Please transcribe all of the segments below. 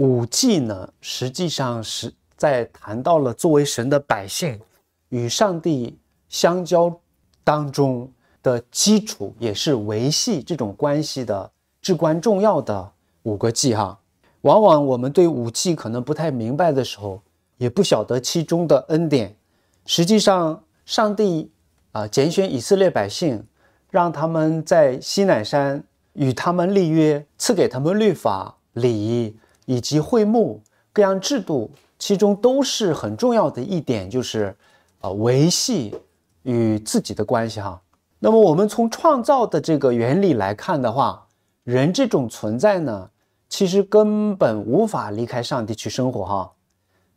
五祭呢，实际上是在谈到了作为神的百姓与上帝相交当中的基础，也是维系这种关系的至关重要的五个忌哈。往往我们对五祭可能不太明白的时候，也不晓得其中的恩典。实际上，上帝啊拣选以色列百姓，让他们在西乃山与他们立约，赐给他们律法、礼仪。以及会幕各样制度，其中都是很重要的一点，就是，呃，维系与自己的关系哈。那么我们从创造的这个原理来看的话，人这种存在呢，其实根本无法离开上帝去生活哈。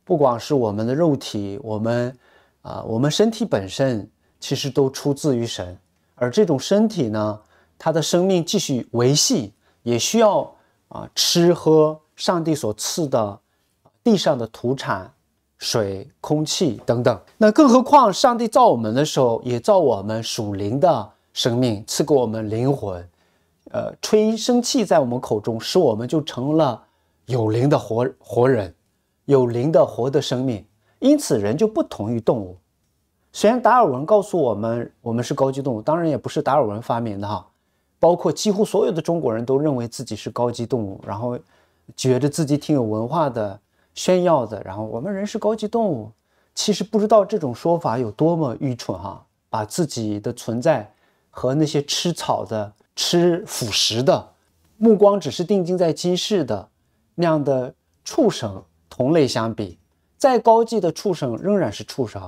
不光是我们的肉体，我们啊，我们身体本身其实都出自于神，而这种身体呢，它的生命继续维系也需要啊吃喝。上帝所赐的，地上的土产、水、空气等等。那更何况，上帝造我们的时候，也造我们属灵的生命，赐给我们灵魂，呃，吹生气在我们口中，使我们就成了有灵的活活人，有灵的活的生命。因此，人就不同于动物。虽然达尔文告诉我们，我们是高级动物，当然也不是达尔文发明的哈。包括几乎所有的中国人都认为自己是高级动物，然后。觉得自己挺有文化的，炫耀的。然后我们人是高级动物，其实不知道这种说法有多么愚蠢哈！把自己的存在和那些吃草的、吃腐食的、目光只是定睛在今世的那样的畜生同类相比，再高级的畜生仍然是畜生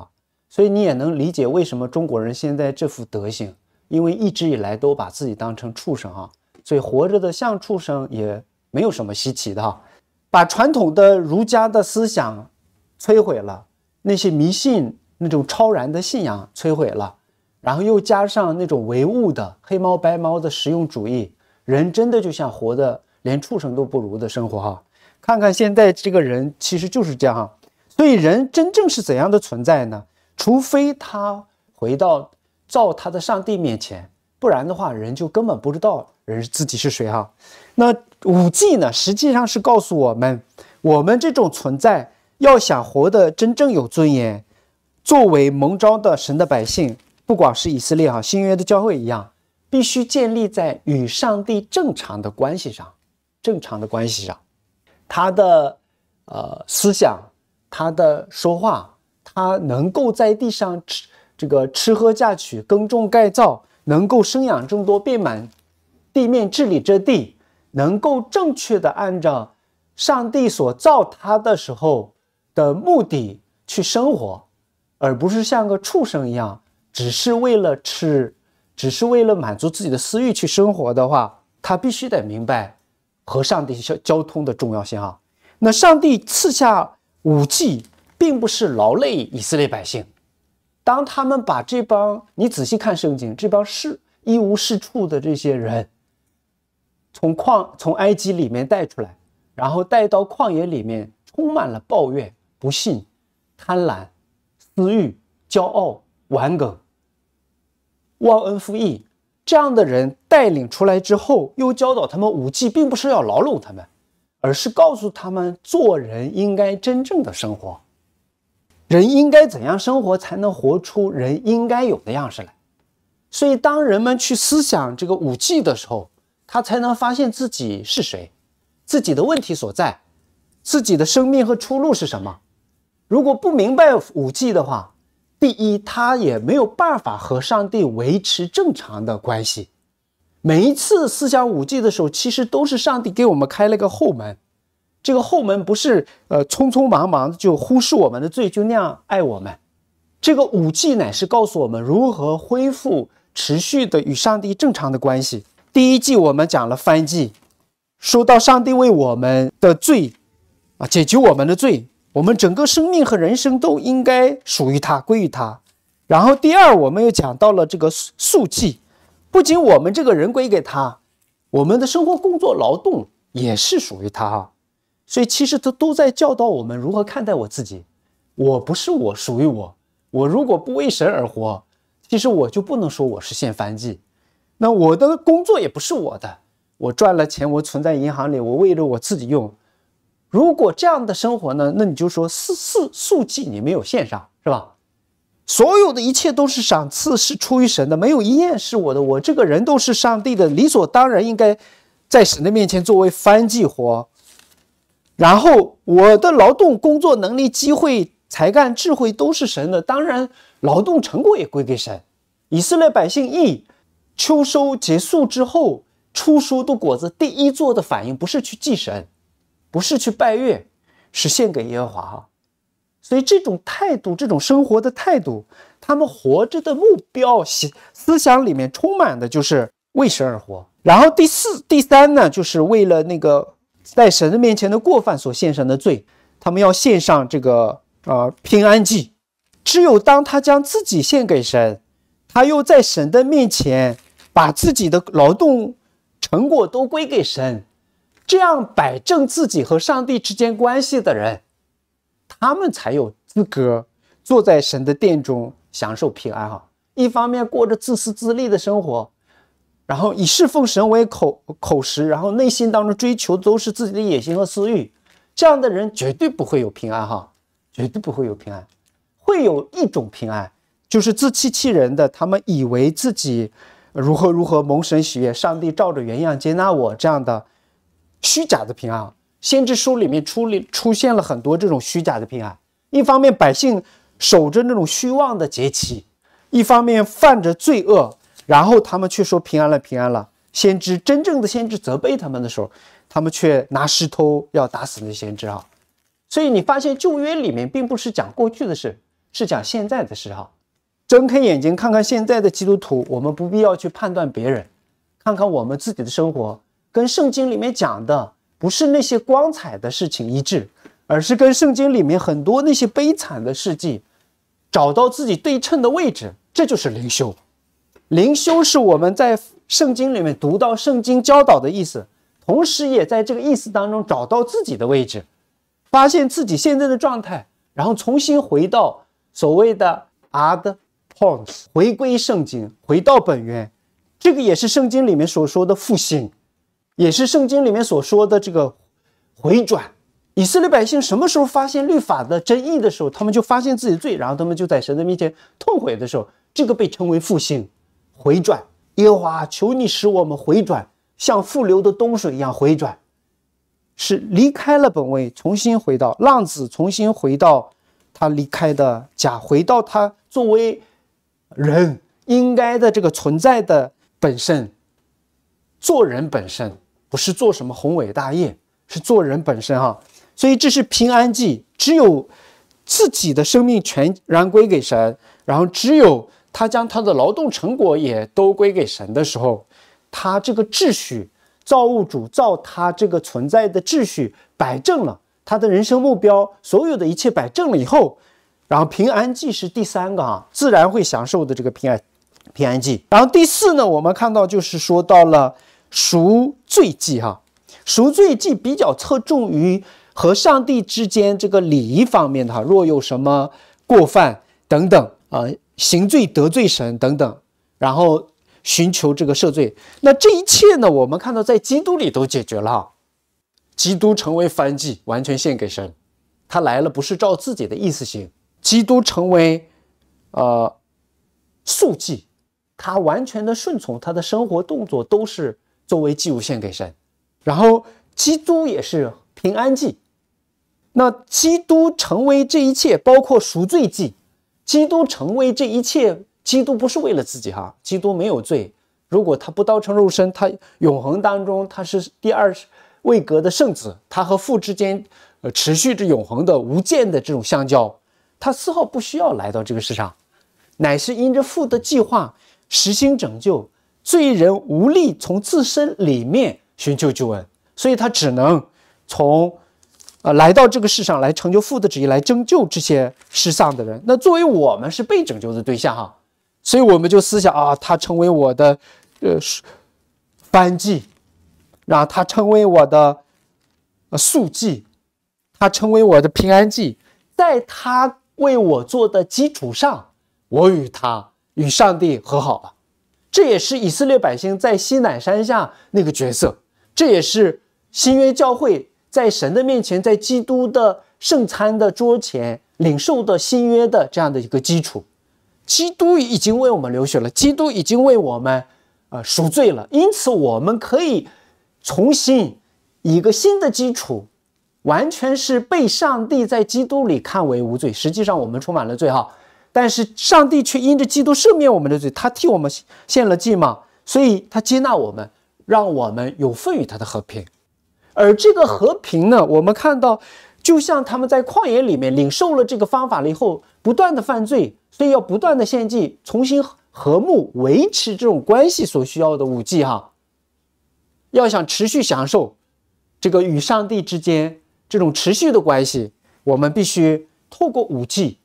所以你也能理解为什么中国人现在这副德行，因为一直以来都把自己当成畜生啊，所以活着的像畜生也。没有什么稀奇的，哈。把传统的儒家的思想摧毁了，那些迷信、那种超然的信仰摧毁了，然后又加上那种唯物的、黑猫白猫的实用主义，人真的就像活的连畜生都不如的生活哈。看看现在这个人，其实就是这样。所以，人真正是怎样的存在呢？除非他回到造他的上帝面前。不然的话，人就根本不知道人自己是谁哈。那五 G 呢？实际上是告诉我们，我们这种存在要想活得真正有尊严，作为蒙召的神的百姓，不管是以色列哈，新约的教会一样，必须建立在与上帝正常的关系上。正常的关系上，他的呃思想，他的说话，他能够在地上吃这个吃喝嫁娶、耕种盖造。能够生养众多，遍满地面治理这地，能够正确的按照上帝所造他的时候的目的去生活，而不是像个畜生一样，只是为了吃，只是为了满足自己的私欲去生活的话，他必须得明白和上帝交交通的重要性啊。那上帝赐下五季，并不是劳累以色列百姓。当他们把这帮你仔细看圣经，这帮是一无是处的这些人，从矿从埃及里面带出来，然后带到旷野里面，充满了抱怨、不信、贪婪、私欲、骄傲、顽梗、忘恩负义这样的人带领出来之后，又教导他们武技，并不是要牢笼他们，而是告诉他们做人应该真正的生活。人应该怎样生活才能活出人应该有的样式来？所以，当人们去思想这个五 G 的时候，他才能发现自己是谁，自己的问题所在，自己的生命和出路是什么。如果不明白五 G 的话，第一，他也没有办法和上帝维持正常的关系。每一次思想五 G 的时候，其实都是上帝给我们开了个后门。这个后门不是，呃，匆匆忙忙的就忽视我们的罪，就那样爱我们。这个五忌乃是告诉我们如何恢复持续的与上帝正常的关系。第一季我们讲了翻记，说到上帝为我们的罪，啊，解决我们的罪，我们整个生命和人生都应该属于他，归于他。然后第二，我们又讲到了这个素记，不仅我们这个人归给他，我们的生活、工作、劳动也是属于他哈。所以其实他都在教导我们如何看待我自己。我不是我，属于我。我如果不为神而活，其实我就不能说我是献燔祭。那我的工作也不是我的。我赚了钱，我存在银行里，我为了我自己用。如果这样的生活呢，那你就说四四速记你没有献上是吧？所有的一切都是赏赐，是出于神的，没有一件是我的。我这个人都是上帝的，理所当然应该在神的面前作为翻译活。然后我的劳动、工作能力、机会、才干、智慧都是神的，当然劳动成果也归给神。以色列百姓一秋收结束之后，出收的果子，第一做的反应不是去祭神，不是去拜月，是献给耶和华哈。所以这种态度，这种生活的态度，他们活着的目标、思思想里面充满的就是为神而活。然后第四、第三呢，就是为了那个。在神的面前的过犯所献上的罪，他们要献上这个啊平安祭。只有当他将自己献给神，他又在神的面前把自己的劳动成果都归给神，这样摆正自己和上帝之间关系的人，他们才有资格坐在神的殿中享受平安。哈，一方面过着自私自利的生活。然后以侍奉神为口口实，然后内心当中追求都是自己的野心和私欲，这样的人绝对不会有平安哈，绝对不会有平安，会有一种平安，就是自欺欺人的，他们以为自己如何如何蒙神喜悦，上帝照着原样接纳我这样的虚假的平安。先知书里面出出现了很多这种虚假的平安，一方面百姓守着那种虚妄的节期，一方面犯着罪恶。然后他们却说平安了，平安了。先知真正的先知责备他们的时候，他们却拿石头要打死那先知啊！所以你发现旧约里面并不是讲过去的事，是讲现在的事哈。睁开眼睛看看现在的基督徒，我们不必要去判断别人，看看我们自己的生活跟圣经里面讲的不是那些光彩的事情一致，而是跟圣经里面很多那些悲惨的事迹找到自己对称的位置，这就是灵修。灵修是我们在圣经里面读到圣经教导的意思，同时也在这个意思当中找到自己的位置，发现自己现在的状态，然后重新回到所谓的 ad p o i n t s 回归圣经，回到本源。这个也是圣经里面所说的复兴，也是圣经里面所说的这个回转。以色列百姓什么时候发现律法的真意的时候，他们就发现自己罪，然后他们就在神的面前痛悔的时候，这个被称为复兴。回转耶和华，求你使我们回转，像复流的东水一样回转，是离开了本位，重新回到浪子，重新回到他离开的家，回到他作为人应该的这个存在的本身，做人本身不是做什么宏伟大业，是做人本身哈。所以这是平安记，只有自己的生命全然归给神，然后只有。他将他的劳动成果也都归给神的时候，他这个秩序，造物主造他这个存在的秩序摆正了，他的人生目标，所有的一切摆正了以后，然后平安记是第三个啊，自然会享受的这个平安，平安记。然后第四呢，我们看到就是说到了赎罪记哈，赎罪记比较侧重于和上帝之间这个礼仪方面的哈，若有什么过犯等等啊。行罪得罪神等等，然后寻求这个赦罪。那这一切呢？我们看到在基督里都解决了。基督成为翻祭，完全献给神。他来了不是照自己的意思行。基督成为呃素祭，他完全的顺从，他的生活动作都是作为祭物献给神。然后基督也是平安祭。那基督成为这一切，包括赎罪祭。基督成为这一切，基督不是为了自己哈，基督没有罪。如果他不道成肉身，他永恒当中他是第二位格的圣子，他和父之间呃持续着永恒的无间的这种相交，他丝毫不需要来到这个世上，乃是因着父的计划实行拯救，罪人无力从自身里面寻求救恩，所以他只能从。啊，来到这个世上来成就父的旨意，来拯救这些失丧的人。那作为我们是被拯救的对象哈，所以我们就思想啊，他成为我的，呃，班祭，让他成为我的，呃，记，他成为我的平安记，在他为我做的基础上，我与他与上帝和好了。这也是以色列百姓在西乃山下那个角色，这也是新约教会。在神的面前，在基督的圣餐的桌前领受的新约的这样的一个基础，基督已经为我们流血了，基督已经为我们，呃，赎罪了。因此，我们可以重新一个新的基础，完全是被上帝在基督里看为无罪。实际上，我们充满了罪哈，但是上帝却因着基督赦免我们的罪，他替我们献了祭嘛，所以他接纳我们，让我们有份于他的和平。而这个和平呢，我们看到，就像他们在旷野里面领受了这个方法了以后，不断的犯罪，所以要不断的献祭，重新和睦维持这种关系所需要的五器哈。要想持续享受这个与上帝之间这种持续的关系，我们必须透过五器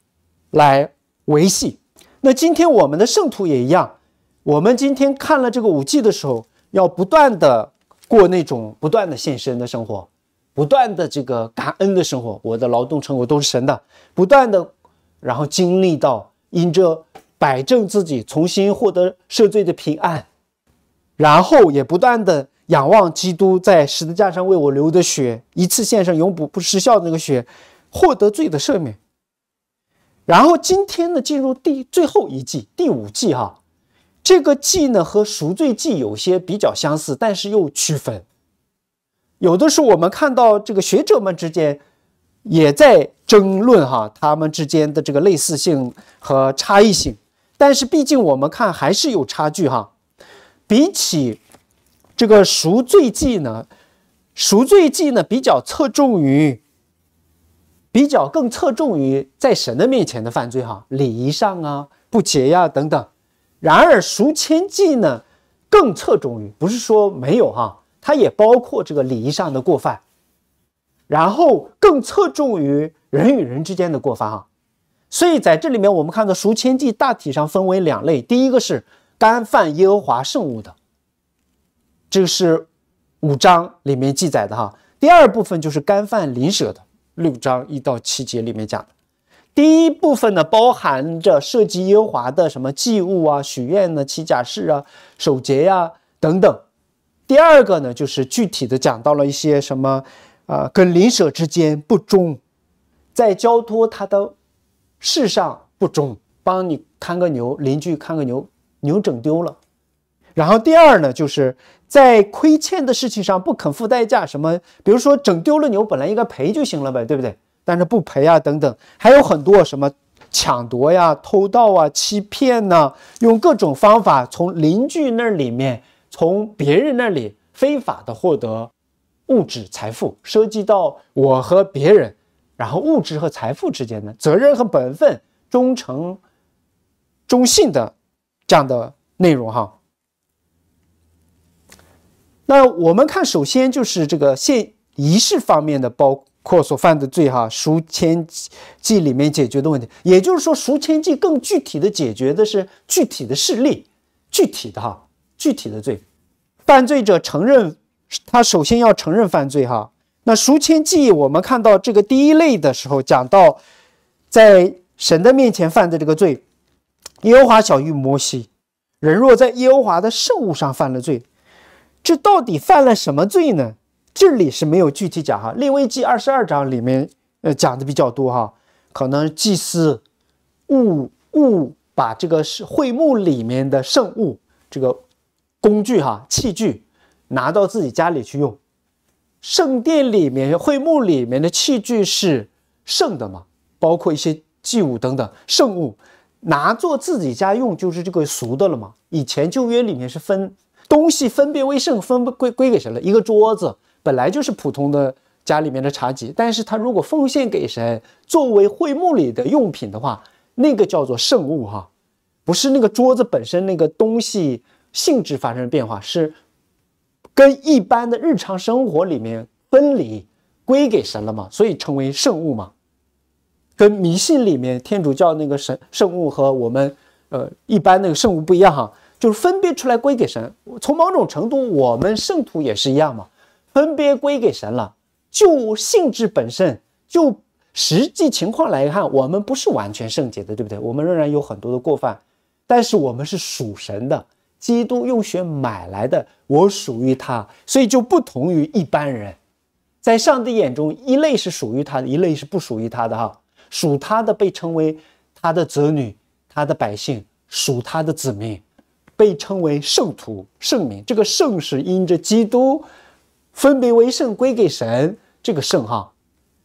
来维系。那今天我们的圣徒也一样，我们今天看了这个五器的时候，要不断的。过那种不断的献身的生活，不断的这个感恩的生活，我的劳动成果都是神的，不断的，然后经历到因着摆正自己，重新获得赦罪的平安，然后也不断的仰望基督在十字架上为我流的血，一次献上永不不失效的那个血，获得罪的赦免。然后今天呢，进入第最后一季，第五季哈。这个祭呢和赎罪祭有些比较相似，但是又区分。有的时候我们看到这个学者们之间也在争论哈，他们之间的这个类似性和差异性。但是毕竟我们看还是有差距哈。比起这个赎罪祭呢，赎罪祭呢比较侧重于，比较更侧重于在神的面前的犯罪哈，礼仪上啊，不洁呀等等。然而赎千计呢，更侧重于不是说没有哈，它也包括这个礼仪上的过犯，然后更侧重于人与人之间的过犯哈。所以在这里面，我们看到赎千计大体上分为两类，第一个是干犯耶和华圣物的，这是五章里面记载的哈。第二部分就是干犯邻舍的，六章一到七节里面讲。的。第一部分呢，包含着涉及耶和华的什么祭物啊、许愿呢、起假誓啊、守节呀等等。第二个呢，就是具体的讲到了一些什么，呃，跟邻舍之间不忠，在交托他的事上不忠，帮你看个牛，邻居看个牛，牛整丢了。然后第二呢，就是在亏欠的事情上不肯付代价，什么，比如说整丢了牛，本来应该赔就行了呗，对不对？但是不赔啊，等等，还有很多什么抢夺呀、偷盗啊、欺骗呐，用各种方法从邻居那里面、从别人那里非法的获得物质财富，涉及到我和别人，然后物质和财富之间的责任和本分、忠诚、忠信的这样的内容哈。那我们看，首先就是这个现仪式方面的包。或所犯的罪哈赎签记里面解决的问题，也就是说赎签记更具体的解决的是具体的事例，具体的哈具体的罪，犯罪者承认他首先要承认犯罪哈。那赎签记我们看到这个第一类的时候讲到，在神的面前犯的这个罪，耶和华小于摩西，人若在耶和华的圣物上犯了罪，这到底犯了什么罪呢？这里是没有具体讲哈，《利未记》二十二章里面呃讲的比较多哈，可能祭司物物把这个是会幕里面的圣物，这个工具哈器具拿到自己家里去用，圣殿里面会幕里面的器具是圣的嘛，包括一些祭物等等圣物拿做自己家用就是这个俗的了嘛。以前旧约里面是分东西分别为圣，分归归给谁了一个桌子。本来就是普通的家里面的茶几，但是他如果奉献给神作为会幕里的用品的话，那个叫做圣物哈，不是那个桌子本身那个东西性质发生变化，是跟一般的日常生活里面分离归给神了嘛，所以称为圣物嘛。跟迷信里面天主教那个神圣物和我们呃一般那个圣物不一样哈，就是分别出来归给神。从某种程度，我们圣徒也是一样嘛。分别归给神了。就性质本身，就实际情况来看，我们不是完全圣洁的，对不对？我们仍然有很多的过犯，但是我们是属神的，基督用血买来的，我属于他，所以就不同于一般人。在上帝眼中，一类是属于他的，一类是不属于他的。哈，属他的被称为他的子女、他的百姓，属他的子民被称为圣徒、圣民。这个圣是因着基督。分别为圣归给神，这个圣哈，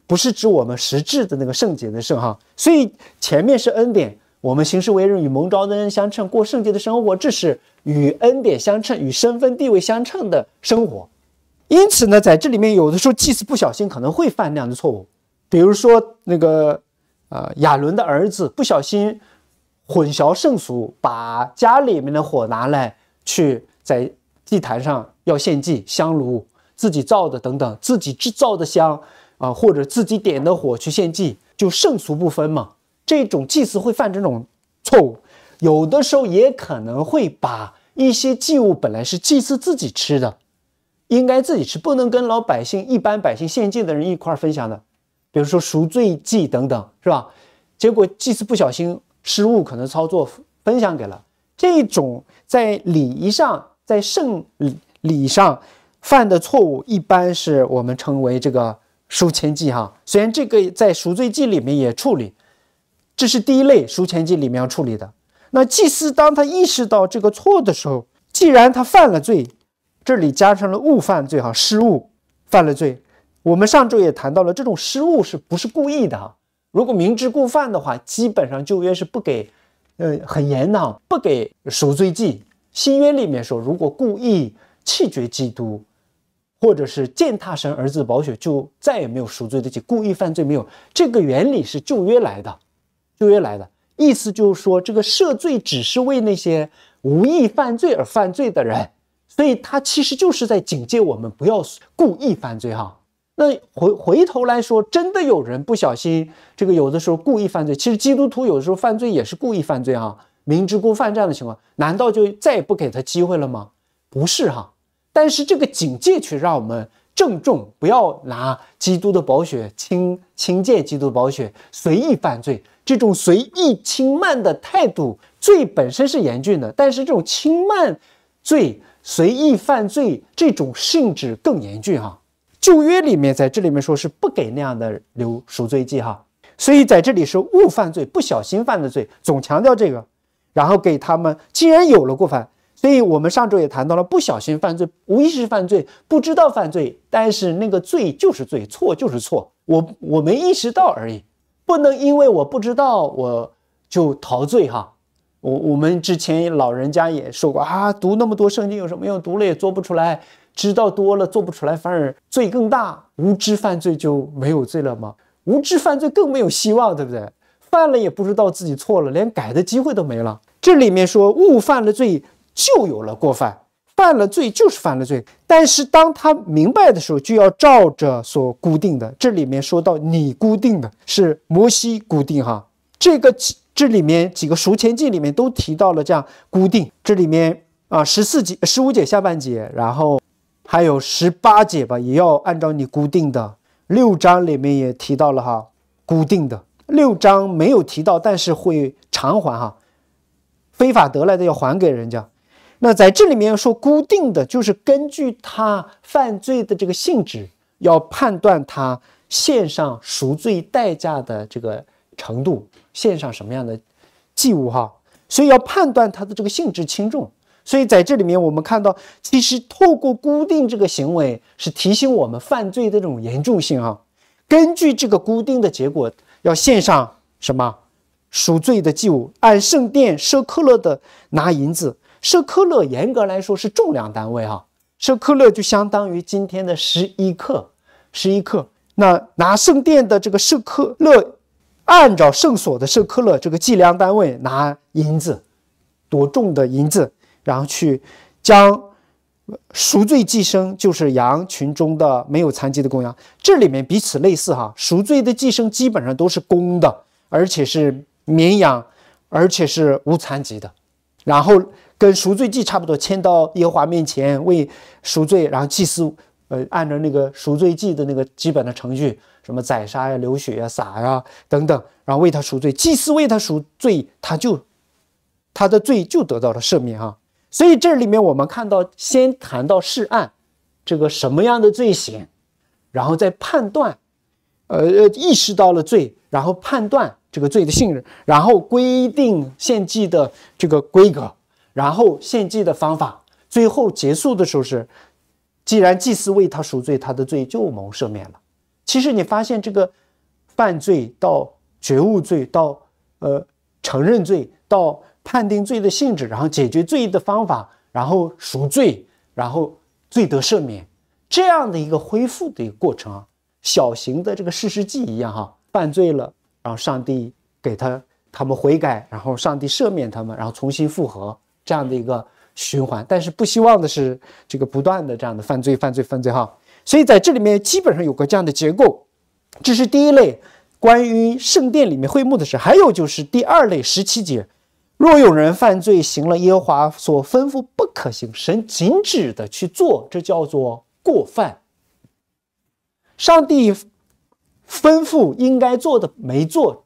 不是指我们实质的那个圣洁的圣哈，所以前面是恩典，我们行事为人与蒙召的恩相称，过圣洁的生活，这是与恩典相称、与身份地位相称的生活。因此呢，在这里面有的时候，祭祀不小心，可能会犯那样的错误，比如说那个呃亚伦的儿子不小心混淆圣俗，把家里面的火拿来去在祭坛上要献祭香炉。自己造的等等，自己制造的香啊，或者自己点的火去献祭，就圣俗不分嘛。这种祭祀会犯这种错误，有的时候也可能会把一些祭物本来是祭祀自己吃的，应该自己吃，不能跟老百姓一般百姓献祭的人一块分享的，比如说赎罪祭等等，是吧？结果祭祀不小心失误，可能操作分享给了这种，在礼仪上，在圣礼上。犯的错误一般是我们称为这个赎钱记哈，虽然这个在赎罪记里面也处理，这是第一类赎钱记里面要处理的。那祭司当他意识到这个错的时候，既然他犯了罪，这里加上了误犯罪哈，失误犯了罪。我们上周也谈到了这种失误是不是故意的哈，如果明知故犯的话，基本上旧约是不给，呃，很严的，不给赎罪记。新约里面说，如果故意弃绝基督。或者是践踏神儿子的宝血，就再也没有赎罪的机。故意犯罪没有这个原理是旧约来的，旧约来的意思就是说，这个赦罪只是为那些无意犯罪而犯罪的人，所以他其实就是在警戒我们不要故意犯罪哈。那回回头来说，真的有人不小心，这个有的时候故意犯罪，其实基督徒有的时候犯罪也是故意犯罪啊，明知故犯这样的情况，难道就再也不给他机会了吗？不是哈。但是这个警戒却让我们郑重，不要拿基督的宝血轻轻贱基督的宝血随意犯罪。这种随意轻慢的态度，罪本身是严峻的，但是这种轻慢罪、随意犯罪这种性质更严峻哈。旧约里面在这里面说是不给那样的留赎罪记哈，所以在这里是误犯罪、不小心犯的罪，总强调这个，然后给他们既然有了过犯。所以我们上周也谈到了，不小心犯罪、无意识犯罪、不知道犯罪，但是那个罪就是罪，错就是错，我我没意识到而已。不能因为我不知道我就逃罪哈。我我们之前老人家也说过啊，读那么多圣经有什么用？读了也做不出来，知道多了做不出来，反而罪更大。无知犯罪就没有罪了吗？无知犯罪更没有希望，对不对？犯了也不知道自己错了，连改的机会都没了。这里面说误犯了罪。就有了过犯，犯了罪就是犯了罪。但是当他明白的时候，就要照着所固定的。这里面说到你固定的，是摩西固定哈。这个这里面几个赎前记里面都提到了这样固定。这里面啊，十四节、十五节下半节，然后还有十八节吧，也要按照你固定的。六章里面也提到了哈，固定的六章没有提到，但是会偿还哈，非法得来的要还给人家。那在这里面说固定的就是根据他犯罪的这个性质，要判断他献上赎罪代价的这个程度，献上什么样的祭物哈。所以要判断他的这个性质轻重。所以在这里面我们看到，其实透过固定这个行为是提醒我们犯罪的这种严重性啊。根据这个固定的结果，要献上什么赎罪的祭物？按圣殿设客勒的拿银子。舍克勒严格来说是重量单位哈，舍克勒就相当于今天的十一克，十一克。那拿圣殿的这个舍克勒，按照圣所的舍克勒这个计量单位，拿银子，多重的银子，然后去将赎罪寄生，就是羊群中的没有残疾的公羊，这里面彼此类似哈。赎罪的寄生基本上都是公的，而且是绵羊，而且是无残疾的，然后。跟赎罪祭差不多，迁到耶和华面前为赎罪，然后祭司，呃，按照那个赎罪祭的那个基本的程序，什么宰杀呀、流血呀、撒呀等等，然后为他赎罪，祭司为他赎罪，他就他的罪就得到了赦免啊。所以这里面我们看到，先谈到试案，这个什么样的罪行，然后再判断，呃呃，意识到了罪，然后判断这个罪的性质，然后规定献祭的这个规格。然后献祭的方法，最后结束的时候是，既然祭司为他赎罪，他的罪就蒙赦免了。其实你发现这个犯罪到觉悟罪到呃承认罪到判定罪的性质，然后解决罪的方法，然后赎罪，然后罪得赦免这样的一个恢复的一个过程，啊，小型的这个事实记一样哈，犯罪了，然后上帝给他他们悔改，然后上帝赦免他们，然后重新复合。这样的一个循环，但是不希望的是这个不断的这样的犯罪、犯罪、犯罪哈。所以在这里面基本上有个这样的结构，这是第一类关于圣殿里面会幕的事。还有就是第二类十七节，若有人犯罪行了耶和华所吩咐不可行、神禁止的去做，这叫做过犯。上帝吩咐应该做的没做，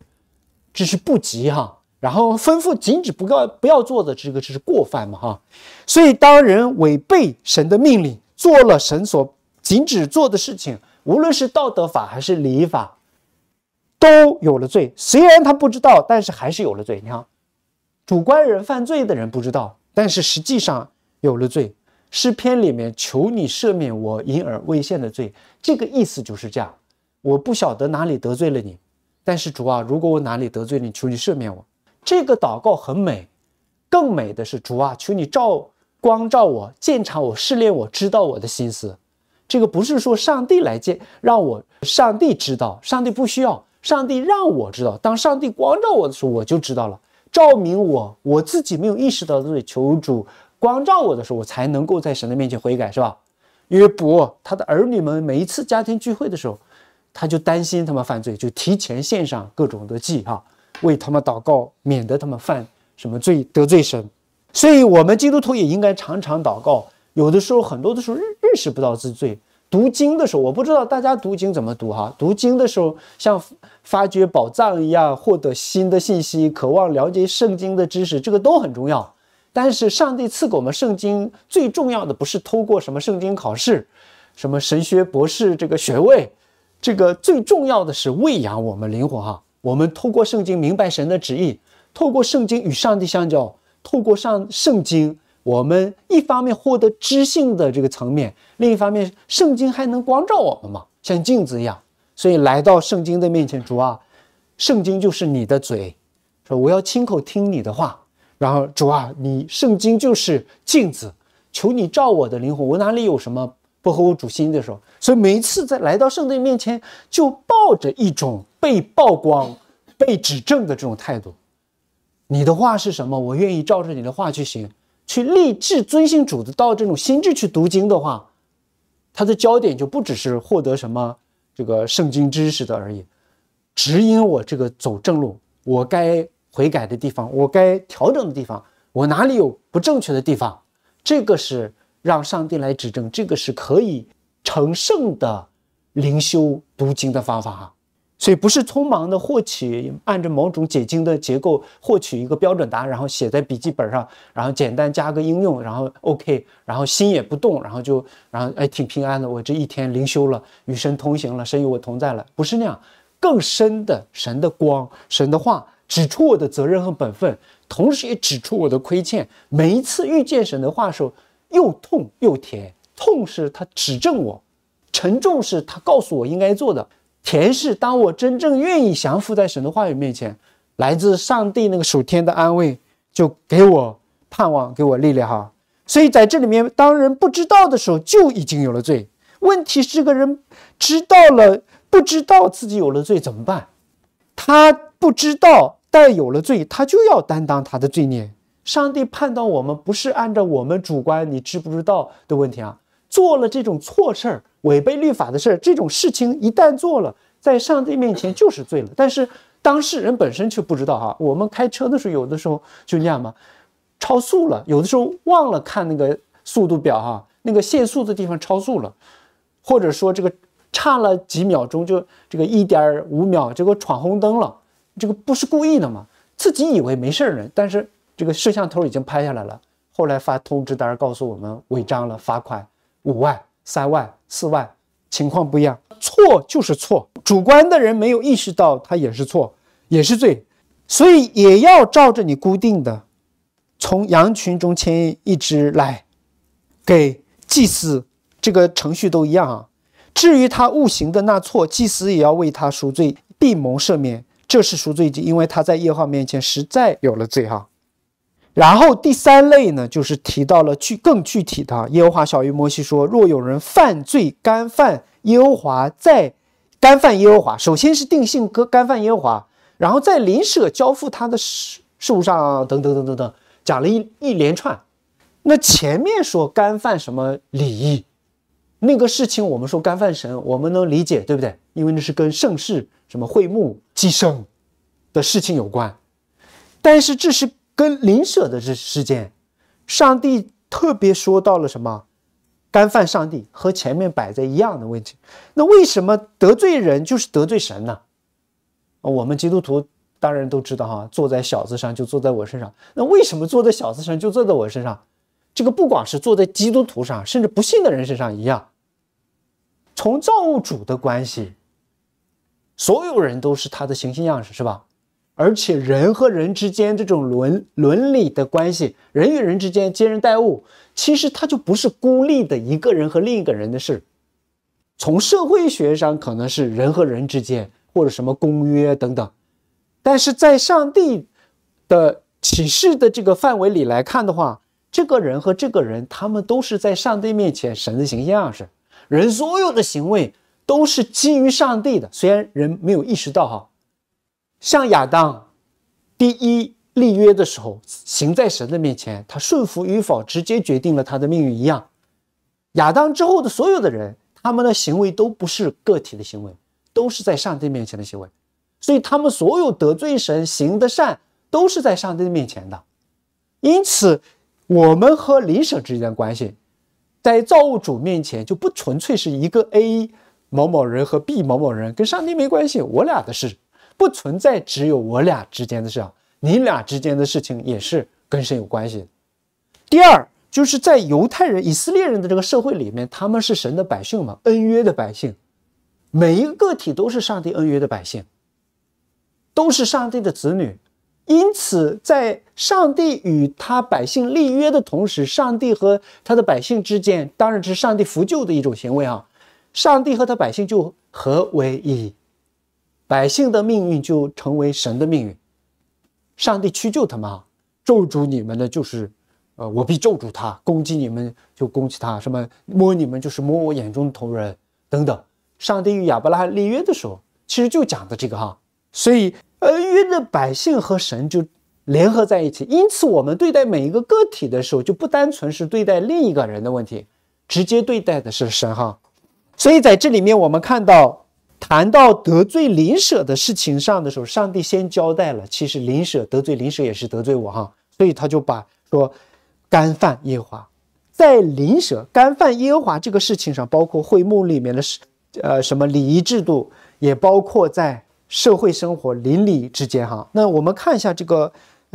只是不及哈。然后吩咐禁止不要不要做的这个这是过犯嘛哈，所以当人违背神的命令做了神所禁止做的事情，无论是道德法还是礼法，都有了罪。虽然他不知道，但是还是有了罪。你看，主观人犯罪的人不知道，但是实际上有了罪。诗篇里面求你赦免我隐而未现的罪，这个意思就是这样。我不晓得哪里得罪了你，但是主啊，如果我哪里得罪你，求你赦免我。这个祷告很美，更美的是主啊，求你照光照我、鉴察我、试炼我，知道我的心思。这个不是说上帝来见，让我上帝知道，上帝不需要，上帝让我知道。当上帝光照我的时候，我就知道了，照明我，我自己没有意识到罪。求主光照我的时候，我才能够在神的面前悔改，是吧？约伯他的儿女们每一次家庭聚会的时候，他就担心他们犯罪，就提前献上各种的祭，哈。为他们祷告，免得他们犯什么罪得罪神。所以，我们基督徒也应该常常祷告。有的时候，很多的时候认认识不到自罪。读经的时候，我不知道大家读经怎么读哈。读经的时候，像发掘宝藏一样，获得新的信息，渴望了解圣经的知识，这个都很重要。但是，上帝赐给我们圣经，最重要的不是通过什么圣经考试，什么神学博士这个学位，这个最重要的是喂养我们灵魂哈。我们透过圣经明白神的旨意，透过圣经与上帝相交，透过上圣经，我们一方面获得知性的这个层面，另一方面，圣经还能光照我们嘛，像镜子一样。所以，来到圣经的面前，主啊，圣经就是你的嘴，说我要亲口听你的话。然后，主啊，你圣经就是镜子，求你照我的灵魂，我哪里有什么不合我主心的时候？所以，每一次在来到圣殿面前，就抱着一种。被曝光、被指正的这种态度，你的话是什么？我愿意照着你的话去行，去立志遵信主子，道，这种心智去读经的话，他的焦点就不只是获得什么这个圣经知识的而已，指引我这个走正路，我该悔改的地方，我该调整的地方，我哪里有不正确的地方，这个是让上帝来指正，这个是可以成圣的灵修读经的方法哈。所以不是匆忙的获取，按照某种解经的结构获取一个标准答案，然后写在笔记本上，然后简单加个应用，然后 OK，然后心也不动，然后就，然后哎，挺平安的。我这一天灵修了，与神同行了，神与我同在了。不是那样，更深的神的光，神的话指出我的责任和本分，同时也指出我的亏欠。每一次遇见神的话的时候，又痛又甜，痛是他指正我，沉重是他告诉我应该做的。前世，当我真正愿意降服在神的话语面前，来自上帝那个属天的安慰，就给我盼望，给我力量。哈。所以在这里面，当人不知道的时候，就已经有了罪。问题是，这个人知道了，不知道自己有了罪怎么办？他不知道但有了罪，他就要担当他的罪孽。上帝判断我们，不是按照我们主观你知不知道的问题啊。做了这种错事儿、违背律法的事儿，这种事情一旦做了，在上帝面前就是罪了。但是当事人本身却不知道哈。我们开车的时候，有的时候就那样嘛，超速了，有的时候忘了看那个速度表哈，那个限速的地方超速了，或者说这个差了几秒钟就这个一点五秒，结果闯红灯了，这个不是故意的嘛，自己以为没事儿呢，但是这个摄像头已经拍下来了，后来发通知单告诉我们违章了，罚款。五万、三万、四万，情况不一样。错就是错，主观的人没有意识到，他也是错，也是罪，所以也要照着你固定的，从羊群中牵一只来，给祭祀，这个程序都一样啊。至于他误行的那错，祭司也要为他赎罪，必蒙赦免。这是赎罪祭，因为他在耶和面前实在有了罪哈。然后第三类呢，就是提到了具更具体的。耶和华小于摩西说，若有人犯罪干犯耶和华，在干犯耶和华，首先是定性干犯耶和华，然后在临舍交付他的事事物上等等等等等，讲了一一连串。那前面说干犯什么礼仪那个事情，我们说干犯神，我们能理解，对不对？因为那是跟盛世什么会幕寄生的事情有关，但是这是。跟灵舍的这事件，上帝特别说到了什么？干犯上帝和前面摆在一样的问题。那为什么得罪人就是得罪神呢？我们基督徒当然都知道哈，坐在小子上就坐在我身上。那为什么坐在小子上就坐在我身上？这个不管是坐在基督徒上，甚至不信的人身上一样。从造物主的关系，所有人都是他的形星样式，是吧？而且人和人之间这种伦伦理的关系，人与人之间接人待物，其实它就不是孤立的一个人和另一个人的事。从社会学上，可能是人和人之间或者什么公约等等，但是在上帝的启示的这个范围里来看的话，这个人和这个人，他们都是在上帝面前神的形象是，人所有的行为都是基于上帝的，虽然人没有意识到哈。像亚当第一立约的时候，行在神的面前，他顺服与否直接决定了他的命运一样。亚当之后的所有的人，他们的行为都不是个体的行为，都是在上帝面前的行为。所以他们所有得罪神、行的善，都是在上帝面前的。因此，我们和邻舍之间的关系，在造物主面前就不纯粹是一个 A 某某人和 B 某某人，跟上帝没关系，我俩的事。不存在只有我俩之间的事啊，你俩之间的事情也是跟神有关系。第二，就是在犹太人、以色列人的这个社会里面，他们是神的百姓嘛，恩约的百姓，每一个个体都是上帝恩约的百姓，都是上帝的子女。因此，在上帝与他百姓立约的同时，上帝和他的百姓之间，当然是上帝扶救的一种行为啊。上帝和他百姓就合为一。百姓的命运就成为神的命运，上帝屈就他啊，咒诅你们的就是呃，我必咒诅他攻击你们就攻击他，什么摸你们就是摸我眼中同人等等。上帝与亚伯拉罕立约的时候，其实就讲的这个哈，所以恩约的百姓和神就联合在一起。因此，我们对待每一个个体的时候，就不单纯是对待另一个人的问题，直接对待的是神哈。所以，在这里面我们看到。谈到得罪林舍的事情上的时候，上帝先交代了，其实林舍得罪林舍也是得罪我哈，所以他就把说干犯耶和华，在林舍干犯耶和华这个事情上，包括会幕里面的呃什么礼仪制度，也包括在社会生活邻里之间哈。那我们看一下这个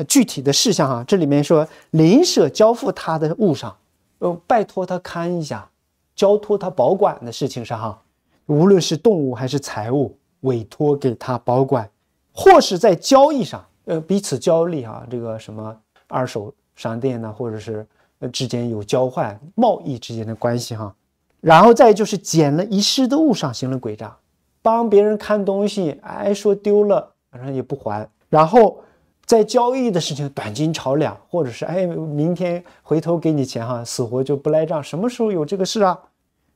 具体的事项哈，这里面说林舍交付他的物上，呃，拜托他看一下，交托他保管的事情上哈。无论是动物还是财物委托给他保管，或是在交易上，呃，彼此交易哈，这个什么二手商店呢，或者是呃之间有交换贸易之间的关系哈，然后再就是捡了遗失的物上行了诡诈，帮别人看东西，哎说丢了，反正也不还，然后在交易的事情短斤少两，或者是哎明天回头给你钱哈，死活就不赖账，什么时候有这个事啊？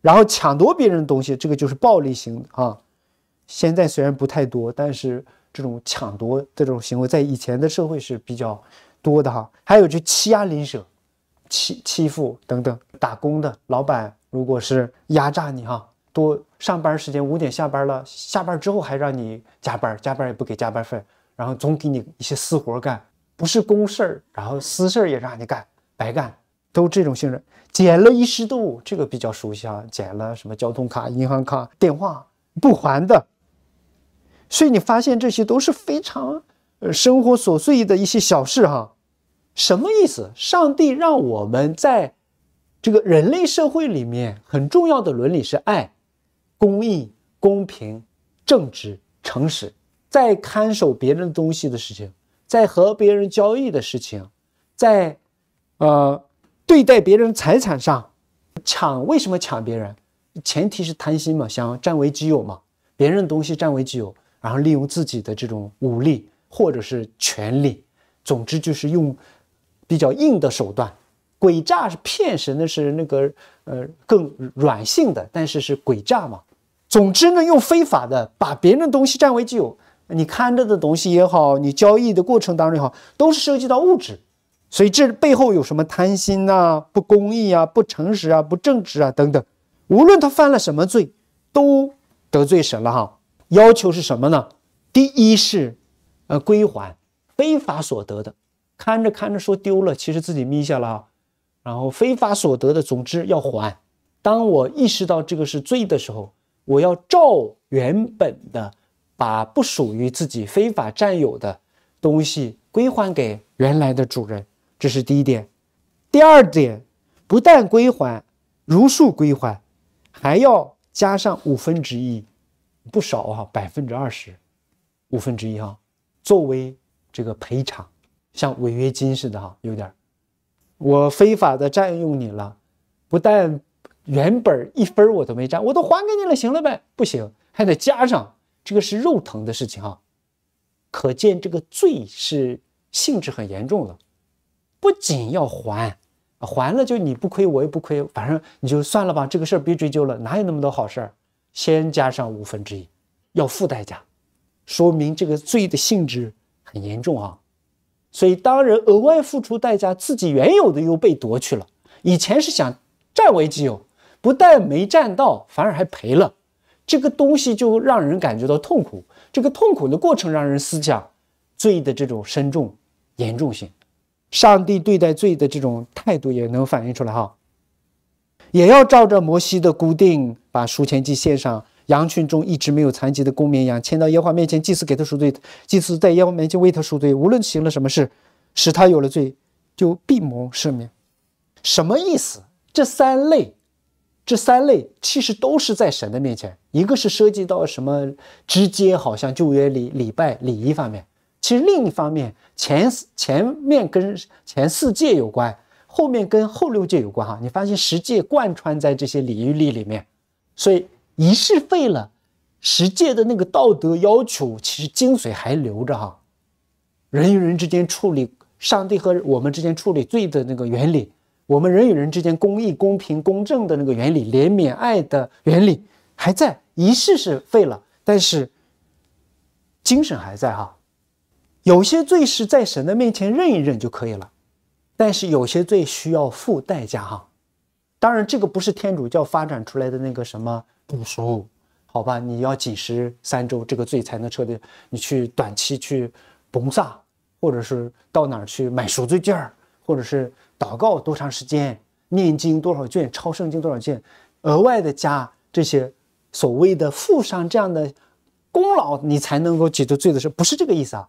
然后抢夺别人的东西，这个就是暴力型啊。现在虽然不太多，但是这种抢夺这种行为在以前的社会是比较多的哈。还有就欺压邻舍，欺欺负等等。打工的老板如果是压榨你哈，多上班时间五点下班了，下班之后还让你加班，加班也不给加班费，然后总给你一些私活干，不是公事儿，然后私事儿也让你干，白干。都这种信任，减了一失物，这个比较熟悉哈，减了什么交通卡、银行卡、电话不还的，所以你发现这些都是非常，呃，生活琐碎的一些小事哈，什么意思？上帝让我们在，这个人类社会里面很重要的伦理是爱、公义、公平、正直、诚实，在看守别人东西的事情，在和别人交易的事情，在，呃。对待别人财产上抢，为什么抢别人？前提是贪心嘛，想占为己有嘛，别人东西占为己有，然后利用自己的这种武力或者是权力，总之就是用比较硬的手段。鬼诈是骗神的是那个呃更软性的，但是是鬼诈嘛。总之呢，用非法的把别人的东西占为己有。你看着的东西也好，你交易的过程当中也好，都是涉及到物质。所以这背后有什么贪心啊、不公义啊、不诚实啊、不正直啊等等，无论他犯了什么罪，都得罪神了哈。要求是什么呢？第一是，呃，归还非法所得的，看着看着说丢了，其实自己眯下了，然后非法所得的，总之要还。当我意识到这个是罪的时候，我要照原本的，把不属于自己非法占有的东西归还给原来的主人。这是第一点，第二点，不但归还，如数归还，还要加上五分之一，不少哈，百分之二十，五分之一哈，作为这个赔偿，像违约金似的哈，有点，我非法的占用你了，不但原本一分我都没占，我都还给你了，行了呗，不行，还得加上，这个是肉疼的事情哈，可见这个罪是性质很严重的。不仅要还，还了就你不亏，我也不亏，反正你就算了吧，这个事儿别追究了。哪有那么多好事儿？先加上五分之一，要付代价，说明这个罪的性质很严重啊。所以当人额外付出代价，自己原有的又被夺去了，以前是想占为己有，不但没占到，反而还赔了。这个东西就让人感觉到痛苦，这个痛苦的过程让人思想罪的这种深重、严重性。上帝对待罪的这种态度也能反映出来哈，也要照着摩西的固定，把赎前祭献上，羊群中一直没有残疾的公绵羊，牵到耶和华面前祭祀给他赎罪，祭祀在耶和华面前为他赎罪。无论行了什么事，使他有了罪，就闭目赦免。什么意思？这三类，这三类其实都是在神的面前，一个是涉及到什么直接，好像旧约礼礼拜礼仪方面。其实，另一方面，前四前面跟前四界有关，后面跟后六界有关哈。你发现十界贯穿在这些礼域力里面，所以仪式废了，十界的那个道德要求其实精髓还留着哈。人与人之间处理，上帝和我们之间处理罪的那个原理，我们人与人之间公义、公平、公正的那个原理，怜悯、爱的原理还在，仪式是废了，但是精神还在哈。有些罪是在神的面前认一认就可以了，但是有些罪需要付代价哈。当然，这个不是天主教发展出来的那个什么不赎，好吧？你要几十三周这个罪才能彻底？你去短期去蒙撒，或者是到哪儿去买赎罪券，或者是祷告多长时间，念经多少卷，抄圣经多少卷，额外的加这些所谓的附上这样的功劳，你才能够解决罪的事，不是这个意思啊？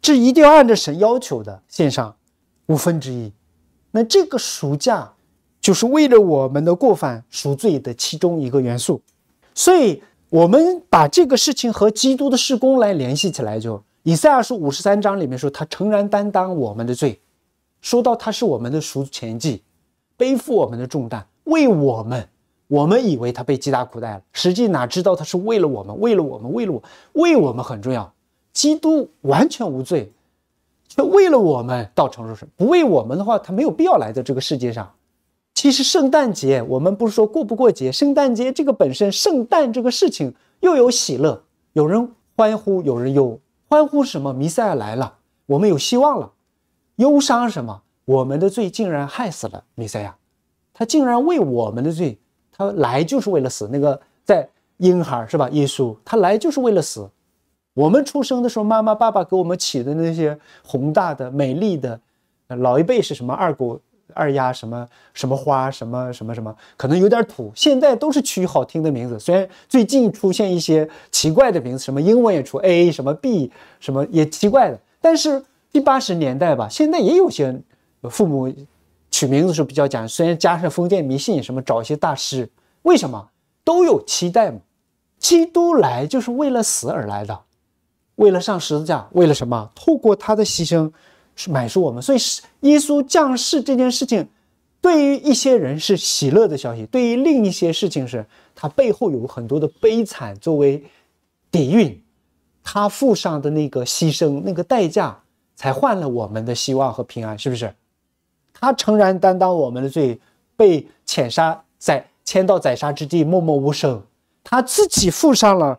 这一定要按照神要求的献上五分之一，那这个赎价就是为了我们的过犯赎罪的其中一个元素，所以我们把这个事情和基督的事工来联系起来，就以赛亚书五十三章里面说他诚然担当我们的罪，说到他是我们的赎前祭，背负我们的重担，为我们，我们以为他被击打苦待了，实际哪知道他是为了我们，为了我们，为了我，为我们很重要。基督完全无罪，为了我们道成受是，不为我们的话，他没有必要来到这个世界上。其实圣诞节，我们不是说过不过节？圣诞节这个本身，圣诞这个事情又有喜乐，有人欢呼，有人忧。欢呼什么？弥赛亚来了，我们有希望了。忧伤什么？我们的罪竟然害死了弥赛亚，他竟然为我们的罪，他来就是为了死。那个在婴孩是吧？耶稣他来就是为了死。我们出生的时候，妈妈爸爸给我们起的那些宏大的、美丽的，老一辈是什么二狗、二丫，什么什么花，什么什么什么，可能有点土。现在都是取好听的名字，虽然最近出现一些奇怪的名字，什么英文也出 A 什么 B 什么，也奇怪的。但是七八十年代吧，现在也有些父母取名字时候比较讲究，虽然加上封建迷信，什么找一些大师，为什么都有期待嘛？基督来就是为了死而来的。为了上十字架，为了什么？透过他的牺牲，是买赎我们。所以，耶稣降世这件事情，对于一些人是喜乐的消息；对于另一些事情，是他背后有很多的悲惨作为底蕴。他付上的那个牺牲，那个代价，才换了我们的希望和平安，是不是？他诚然担当我们的罪，被遣杀在千到宰杀之地，默默无声。他自己付上了。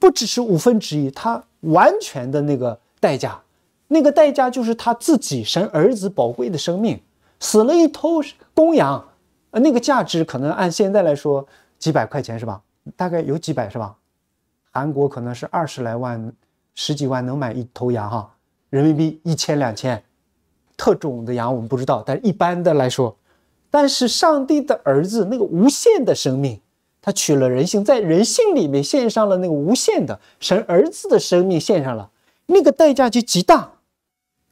不只是五分之一，他完全的那个代价，那个代价就是他自己生儿子宝贵的生命，死了一头公羊，呃，那个价值可能按现在来说几百块钱是吧？大概有几百是吧？韩国可能是二十来万，十几万能买一头羊哈，人民币一千两千，特种的羊我们不知道，但是一般的来说，但是上帝的儿子那个无限的生命。他取了人性，在人性里面献上了那个无限的神儿子的生命，献上了那个代价就极大，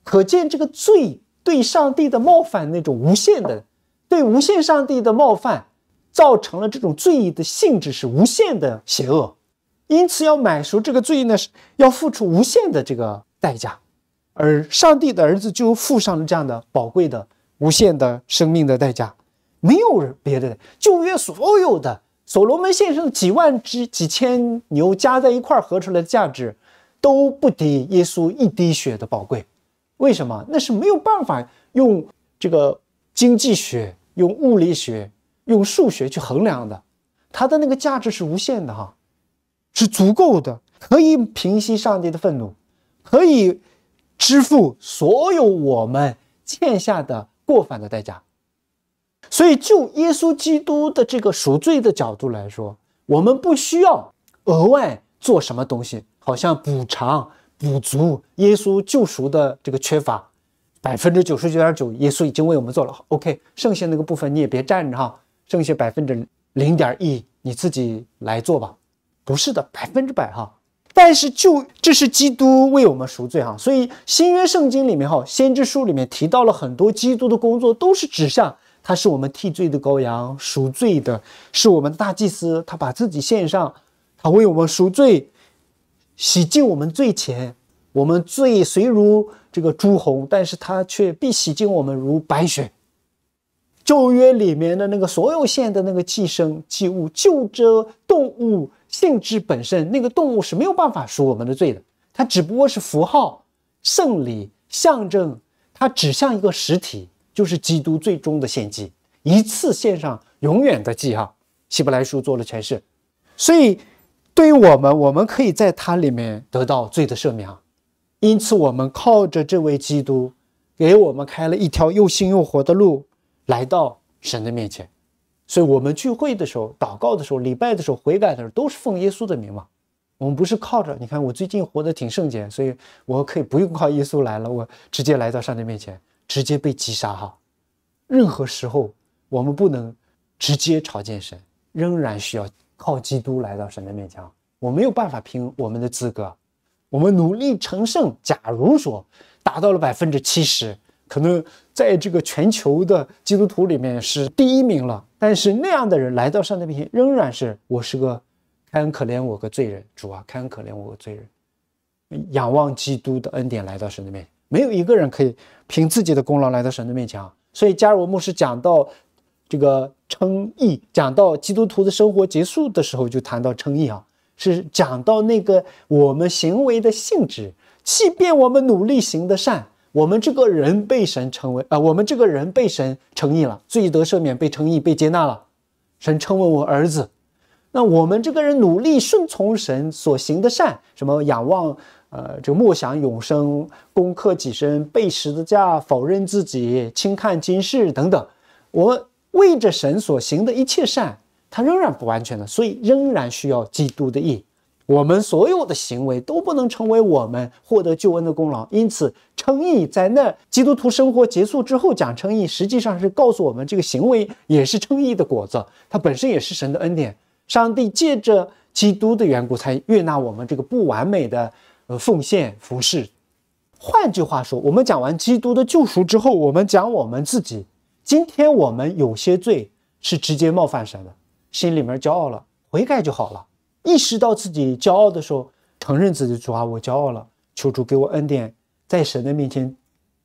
可见这个罪对上帝的冒犯那种无限的对无限上帝的冒犯，造成了这种罪的性质是无限的邪恶，因此要买赎这个罪呢，要付出无限的这个代价，而上帝的儿子就付上了这样的宝贵的无限的生命的代价，没有别的，就约所有的。所罗门先生几万只几千牛加在一块儿合出来的价值，都不抵耶稣一滴血的宝贵。为什么？那是没有办法用这个经济学、用物理学、用数学去衡量的。它的那个价值是无限的，哈，是足够的，可以平息上帝的愤怒，可以支付所有我们欠下的过犯的代价。所以，就耶稣基督的这个赎罪的角度来说，我们不需要额外做什么东西，好像补偿补足耶稣救赎的这个缺乏。百分之九十九点九，耶稣已经为我们做了。OK，剩下那个部分你也别占着哈，剩下百分之零点一，你自己来做吧。不是的，百分之百哈。但是就这是基督为我们赎罪哈。所以新约圣经里面哈，先知书里面提到了很多基督的工作，都是指向。他是我们替罪的羔羊，赎罪的是我们大祭司，他把自己献上，他为我们赎罪，洗净我们罪前，我们罪虽如这个朱红，但是他却必洗净我们如白雪。旧约里面的那个所有献的那个寄生祭物，就着动物性质本身，那个动物是没有办法赎我们的罪的，它只不过是符号、圣礼、象征，它指向一个实体。就是基督最终的献祭，一次献上永远的记号。希伯来书做了诠释，所以对于我们，我们可以在它里面得到罪的赦免啊。因此，我们靠着这位基督，给我们开了一条又新又活的路，来到神的面前。所以，我们聚会的时候、祷告的时候、礼拜的时候、悔改的时候，都是奉耶稣的名嘛。我们不是靠着你看，我最近活得挺圣洁，所以我可以不用靠耶稣来了，我直接来到上帝面前。直接被击杀哈！任何时候，我们不能直接朝见神，仍然需要靠基督来到神的面前。我没有办法凭我们的资格，我们努力成圣。假如说达到了百分之七十，可能在这个全球的基督徒里面是第一名了。但是那样的人来到上帝面前，仍然是我是个，开恩可怜我个罪人，主啊，开恩可怜我个罪人，仰望基督的恩典来到神的面前，没有一个人可以。凭自己的功劳来到神的面前啊！所以加尔文牧师讲到这个称义，讲到基督徒的生活结束的时候，就谈到称义啊，是讲到那个我们行为的性质。即便我们努力行的善，我们这个人被神称为啊，我们这个人被神称义了，罪得赦免，被称义，被接纳了，神称为我儿子。那我们这个人努力顺从神所行的善，什么仰望。呃，个莫想永生，攻克己身，背十字架，否认自己，轻看今世等等。我为着神所行的一切善，它仍然不完全的，所以仍然需要基督的义。我们所有的行为都不能成为我们获得救恩的功劳。因此，称义在那基督徒生活结束之后讲称义，实际上是告诉我们这个行为也是称义的果子，它本身也是神的恩典。上帝借着基督的缘故才悦纳我们这个不完美的。呃，奉献服侍。换句话说，我们讲完基督的救赎之后，我们讲我们自己。今天我们有些罪是直接冒犯神的，心里面骄傲了，悔改就好了。意识到自己骄傲的时候，承认自己主啊，我骄傲了，求主给我恩典，在神的面前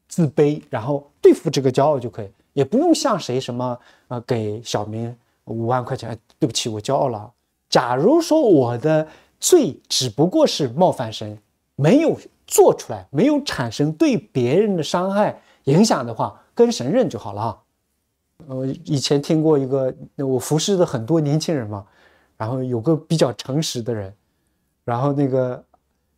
自卑，然后对付这个骄傲就可以，也不用向谁什么呃给小明五万块钱。哎，对不起，我骄傲了。假如说我的罪只不过是冒犯神。没有做出来，没有产生对别人的伤害影响的话，跟神认就好了啊。呃，以前听过一个，我服侍的很多年轻人嘛，然后有个比较诚实的人，然后那个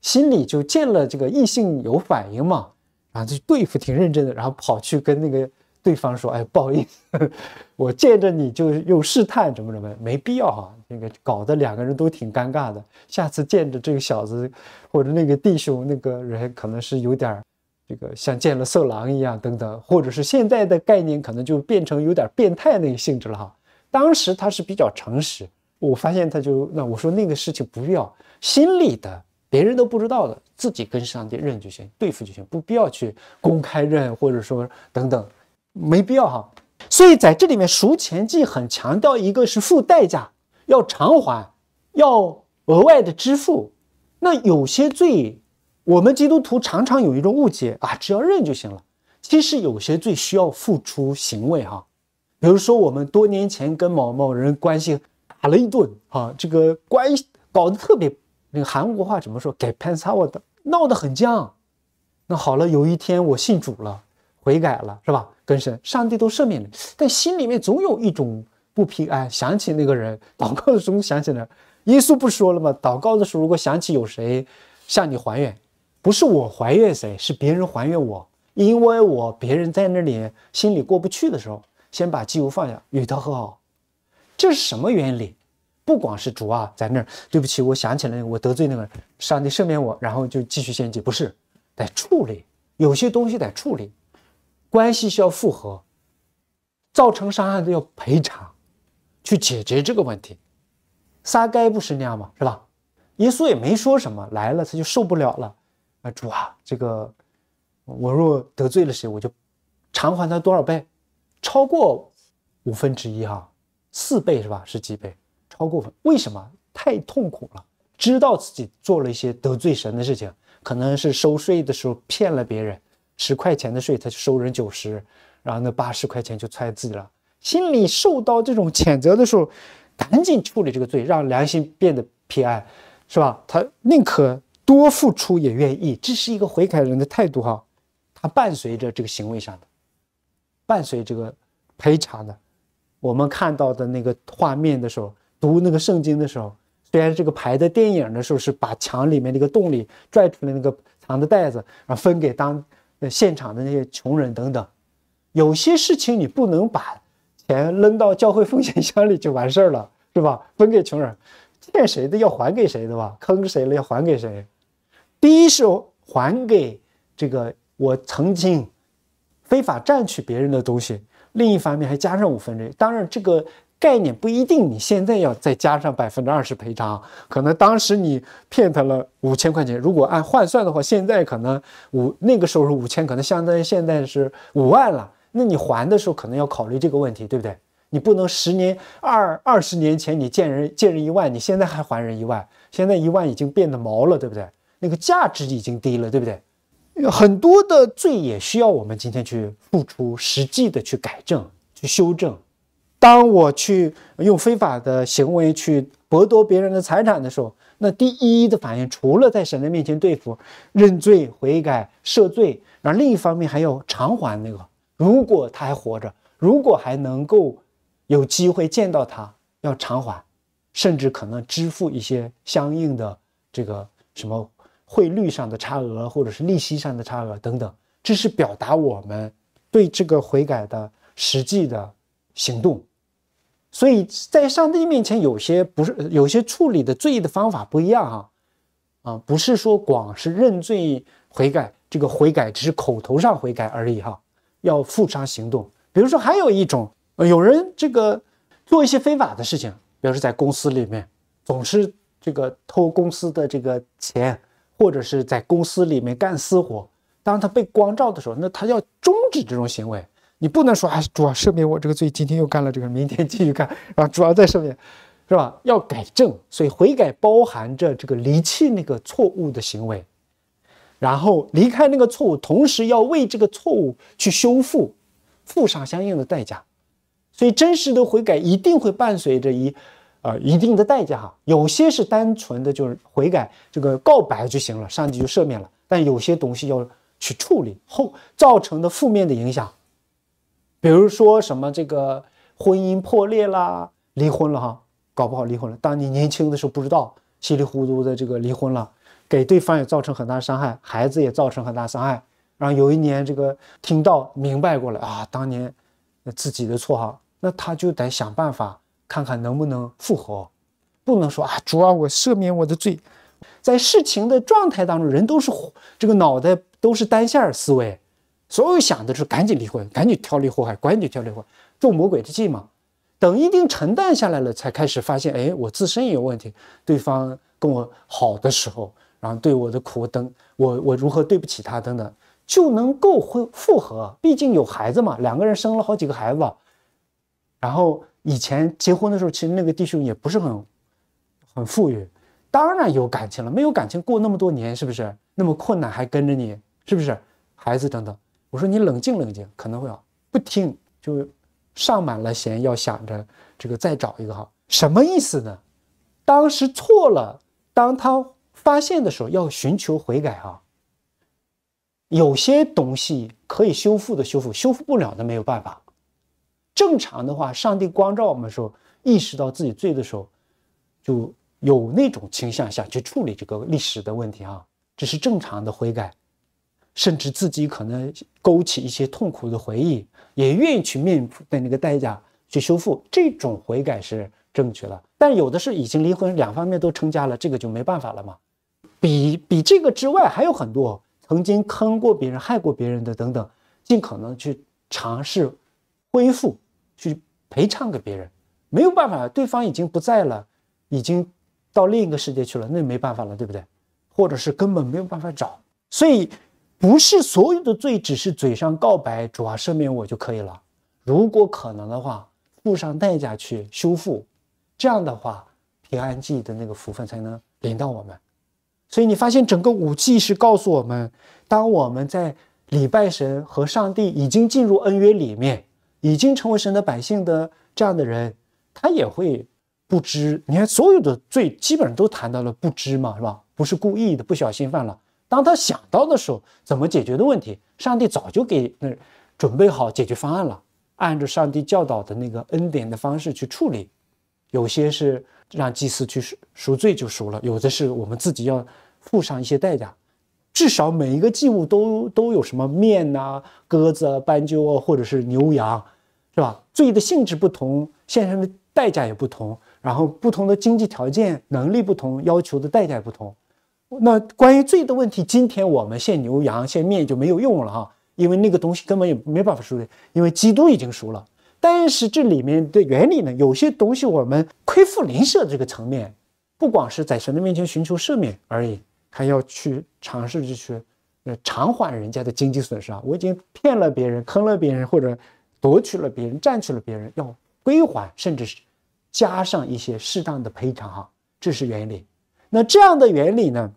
心里就见了这个异性有反应嘛，然后就对付挺认真的，然后跑去跟那个。对方说：“哎，不好意思，我见着你就又试探怎么怎么，没必要哈。那个搞得两个人都挺尴尬的。下次见着这个小子或者那个弟兄那个人，可能是有点儿这个像见了色狼一样等等，或者是现在的概念可能就变成有点变态那个性质了哈。当时他是比较诚实，我发现他就那我说那个事情不必要，心里的别人都不知道的，自己跟上帝认就行，对付就行，不必要去公开认或者说等等。”没必要哈，所以在这里面赎钱计很强调，一个是付代价，要偿还，要额外的支付。那有些罪，我们基督徒常常有一种误解啊，只要认就行了。其实有些罪需要付出行为哈，比如说我们多年前跟某某人关系打了一顿啊，这个关系搞得特别，那个韩国话怎么说？改潘 a 我的，闹得很僵。那好了，有一天我信主了。悔改了是吧？更深，上帝都赦免你，但心里面总有一种不平安。想起那个人，祷告的时候想起了，耶稣不说了吗？祷告的时候，如果想起有谁向你还愿，不是我还愿谁，是别人还愿我。因为我别人在那里心里过不去的时候，先把积物放下，与他和好。这是什么原理？不光是主啊，在那儿对不起，我想起来我得罪那个人，上帝赦免我，然后就继续献祭，不是得处理，有些东西得处理。关系需要复合，造成伤害的要赔偿，去解决这个问题。撒该不是那样吗？是吧？耶稣也没说什么，来了他就受不了了。啊，主啊，这个我若得罪了谁，我就偿还他多少倍，超过五分之一哈，四倍是吧？是几倍？超过分？为什么？太痛苦了，知道自己做了一些得罪神的事情，可能是收税的时候骗了别人。十块钱的税，他就收人九十，然后那八十块钱就揣自己了。心里受到这种谴责的时候，赶紧处理这个罪，让良心变得平安，是吧？他宁可多付出也愿意，这是一个悔改人的态度哈。他伴随着这个行为上的，伴随这个赔偿的。我们看到的那个画面的时候，读那个圣经的时候，虽然这个排的电影的时候是把墙里面那个洞里拽出来那个藏的袋子，然后分给当。现场的那些穷人等等，有些事情你不能把钱扔到教会风险箱里就完事儿了，是吧？分给穷人，欠谁的要还给谁的吧，坑谁了要还给谁。第一是还给这个我曾经非法占取别人的东西，另一方面还加上五分之一。当然这个。概念不一定，你现在要再加上百分之二十赔偿，可能当时你骗他了五千块钱，如果按换算的话，现在可能五那个时候是五千，可能相当于现在是五万了。那你还的时候可能要考虑这个问题，对不对？你不能十年二二十年前你借人借人一万，你现在还还人一万，现在一万已经变得毛了，对不对？那个价值已经低了，对不对？很多的罪也需要我们今天去付出实际的去改正、去修正。当我去用非法的行为去剥夺别人的财产的时候，那第一的反应，除了在神的面前对付认罪悔改赦罪，后另一方面还要偿还那个。如果他还活着，如果还能够有机会见到他，要偿还，甚至可能支付一些相应的这个什么汇率上的差额，或者是利息上的差额等等，这是表达我们对这个悔改的实际的行动。所以在上帝面前，有些不是有些处理的罪的方法不一样哈，啊，不是说光是认罪悔改，这个悔改只是口头上悔改而已哈，要付上行动。比如说，还有一种，有人这个做一些非法的事情，比如说在公司里面总是这个偷公司的这个钱，或者是在公司里面干私活，当他被光照的时候，那他要终止这种行为。你不能说啊，主啊赦免我这个罪，今天又干了这个，明天继续干，啊，主要再赦免，是吧？要改正，所以悔改包含着这个离弃那个错误的行为，然后离开那个错误，同时要为这个错误去修复，付上相应的代价。所以真实的悔改一定会伴随着一，呃，一定的代价哈。有些是单纯的，就是悔改这个告白就行了，上帝就赦免了。但有些东西要去处理后造成的负面的影响。比如说什么这个婚姻破裂啦，离婚了哈，搞不好离婚了。当你年轻的时候不知道，稀里糊涂的这个离婚了，给对方也造成很大伤害，孩子也造成很大伤害。然后有一年这个听到明白过来啊，当年自己的错哈，那他就得想办法看看能不能复合。不能说啊主啊，我赦免我的罪，在事情的状态当中，人都是这个脑袋都是单线思维。所有想的是赶紧离婚，赶紧挑离火海，赶紧挑离婚，中魔鬼的计嘛。等一定沉淀下来了，才开始发现，哎，我自身也有问题。对方跟我好的时候，然后对我的苦等，我我如何对不起他等等，就能够会复合。毕竟有孩子嘛，两个人生了好几个孩子，然后以前结婚的时候，其实那个弟兄也不是很很富裕，当然有感情了。没有感情过那么多年，是不是那么困难还跟着你，是不是孩子等等。我说你冷静冷静，可能会不听，就上满了弦，要想着这个再找一个哈，什么意思呢？当时错了，当他发现的时候要寻求悔改哈。有些东西可以修复的修复，修复不了的没有办法。正常的话，上帝光照我们的时候，意识到自己罪的时候，就有那种倾向想去处理这个历史的问题啊，这是正常的悔改。甚至自己可能勾起一些痛苦的回忆，也愿意去面对那个代价去修复，这种悔改是正确的。但有的是已经离婚，两方面都成家了，这个就没办法了嘛。比比这个之外还有很多曾经坑过别人、害过别人的等等，尽可能去尝试恢复，去赔偿给别人。没有办法，对方已经不在了，已经到另一个世界去了，那没办法了，对不对？或者是根本没有办法找，所以。不是所有的罪，只是嘴上告白，主要赦免我就可以了。如果可能的话，付上代价去修复，这样的话，平安记的那个福分才能临到我们。所以你发现，整个五记是告诉我们，当我们在礼拜神和上帝，已经进入恩约里面，已经成为神的百姓的这样的人，他也会不知。你看，所有的罪基本上都谈到了不知嘛，是吧？不是故意的，不小心犯了。当他想到的时候，怎么解决的问题，上帝早就给那准备好解决方案了。按照上帝教导的那个恩典的方式去处理，有些是让祭司去赎赎罪就赎了，有的是我们自己要付上一些代价。至少每一个祭物都都有什么面啊、鸽子啊、斑鸠啊，或者是牛羊，是吧？罪的性质不同，献上的代价也不同。然后不同的经济条件、能力不同，要求的代价也不同。那关于罪的问题，今天我们献牛羊、献面就没有用了哈，因为那个东西根本也没办法赎罪，因为基督已经赎了。但是这里面的原理呢，有些东西我们亏负灵舍的这个层面，不光是在神的面前寻求赦免而已，还要去尝试着去呃偿还人家的经济损失啊。我已经骗了别人、坑了别人，或者夺取了别人、占去了别人，要归还，甚至是加上一些适当的赔偿哈。这是原理。那这样的原理呢？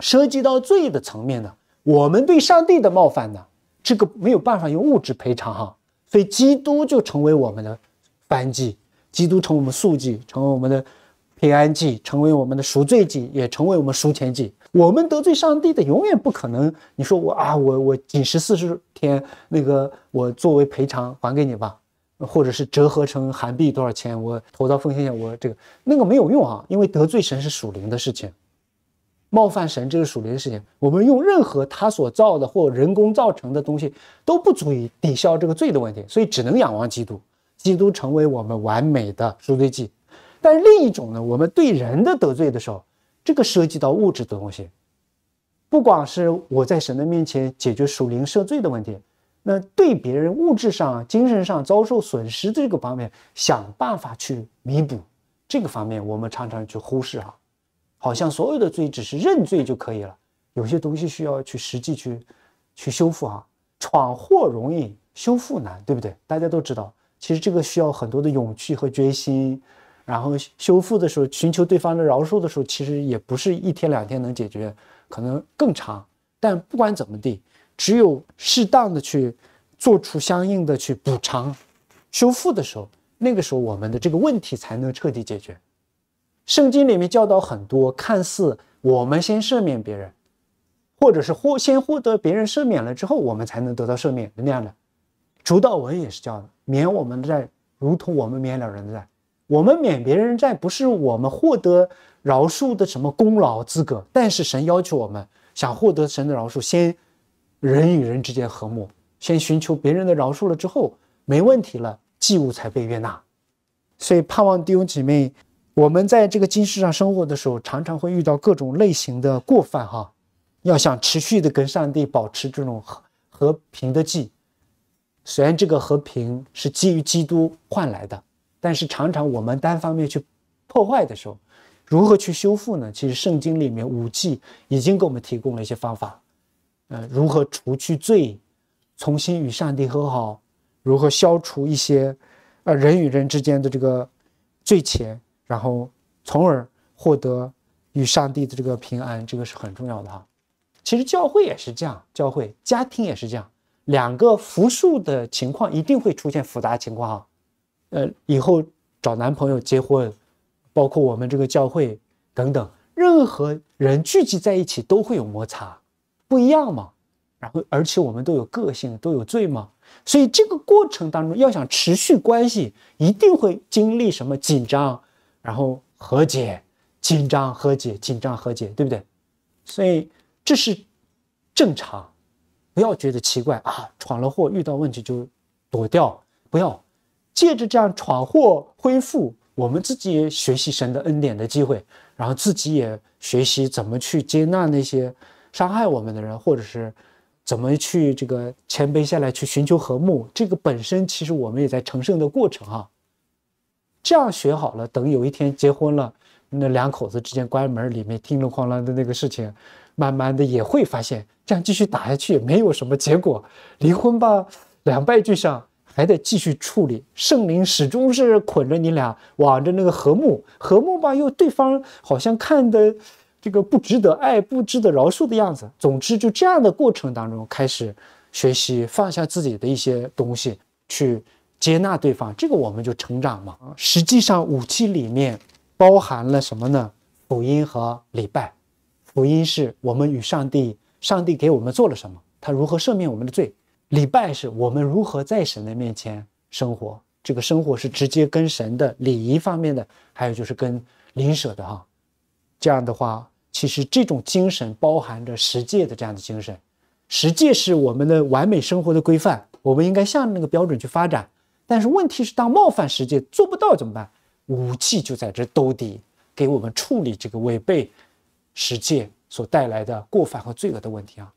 涉及到罪的层面呢，我们对上帝的冒犯呢，这个没有办法用物质赔偿哈，所以基督就成为我们的班祭，基督成我们素祭，成为我们的平安祭，成为我们的赎罪祭，也成为我们赎钱祭。我们得罪上帝的，永远不可能。你说我啊，我我仅十四十天那个，我作为赔偿还给你吧，或者是折合成韩币多少钱，我投到奉献献我这个那个没有用啊，因为得罪神是属灵的事情。冒犯神，这个属灵的事情。我们用任何他所造的或人工造成的东西，都不足以抵消这个罪的问题，所以只能仰望基督。基督成为我们完美的赎罪祭。但另一种呢，我们对人的得罪的时候，这个涉及到物质的东西，不光是我在神的面前解决属灵赦罪的问题，那对别人物质上、精神上遭受损失这个方面，想办法去弥补这个方面，我们常常去忽视啊。好像所有的罪只是认罪就可以了，有些东西需要去实际去，去修复啊。闯祸容易，修复难，对不对？大家都知道，其实这个需要很多的勇气和决心。然后修复的时候，寻求对方的饶恕的时候，其实也不是一天两天能解决，可能更长。但不管怎么地，只有适当的去做出相应的去补偿、修复的时候，那个时候我们的这个问题才能彻底解决。圣经里面教导很多，看似我们先赦免别人，或者是获先获得别人赦免了之后，我们才能得到赦免那样的。主道文也是教的，免我们的债，如同我们免了人的债。我们免别人债，不是我们获得饶恕的什么功劳资格，但是神要求我们想获得神的饶恕，先人与人之间和睦，先寻求别人的饶恕了之后，没问题了，祭物才被悦纳。所以盼望弟兄姐妹。我们在这个今世上生活的时候，常常会遇到各种类型的过犯。哈，要想持续的跟上帝保持这种和和平的记，虽然这个和平是基于基督换来的，但是常常我们单方面去破坏的时候，如何去修复呢？其实圣经里面五祭已经给我们提供了一些方法。呃，如何除去罪，重新与上帝和好？如何消除一些呃人与人之间的这个罪前然后，从而获得与上帝的这个平安，这个是很重要的哈。其实教会也是这样，教会家庭也是这样，两个复数的情况一定会出现复杂情况哈。呃，以后找男朋友结婚，包括我们这个教会等等，任何人聚集在一起都会有摩擦，不一样嘛。然后，而且我们都有个性，都有罪嘛。所以这个过程当中，要想持续关系，一定会经历什么紧张。然后和解，紧张，和解，紧张，和解，对不对？所以这是正常，不要觉得奇怪啊！闯了祸，遇到问题就躲掉，不要借着这样闯祸恢复我们自己学习神的恩典的机会，然后自己也学习怎么去接纳那些伤害我们的人，或者是怎么去这个谦卑下来去寻求和睦。这个本身其实我们也在成圣的过程啊。这样学好了，等有一天结婚了，那两口子之间关门里面叮了咣啷的那个事情，慢慢的也会发现，这样继续打下去也没有什么结果，离婚吧，两败俱伤，还得继续处理。圣灵始终是捆着你俩，往着那个和睦，和睦吧，又对方好像看的这个不值得爱，不值得饶恕的样子。总之，就这样的过程当中开始学习放下自己的一些东西去。接纳对方，这个我们就成长嘛。实际上武器里面包含了什么呢？福音和礼拜。福音是我们与上帝，上帝给我们做了什么？他如何赦免我们的罪？礼拜是我们如何在神的面前生活？这个生活是直接跟神的礼仪方面的，还有就是跟灵舍的哈。这样的话，其实这种精神包含着实践的这样的精神。实践是我们的完美生活的规范，我们应该向那个标准去发展。但是问题是，当冒犯世界做不到怎么办？武器就在这兜底，给我们处理这个违背世界所带来的过犯和罪恶的问题啊。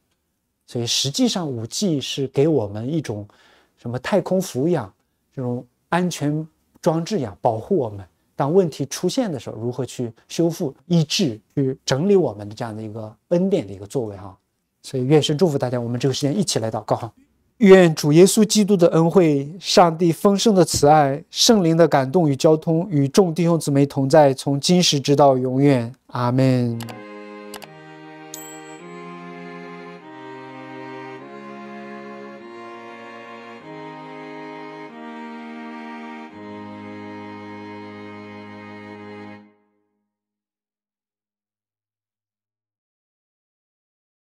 所以实际上，武器是给我们一种什么太空抚养这种安全装置一样，保护我们。当问题出现的时候，如何去修复、医治、去整理我们的这样的一个恩典的一个作为啊？所以，愿神祝福大家，我们这个时间一起来祷告哈。愿主耶稣基督的恩惠、上帝丰盛的慈爱、圣灵的感动与交通，与众弟兄姊妹同在，从今时直到永远。阿门。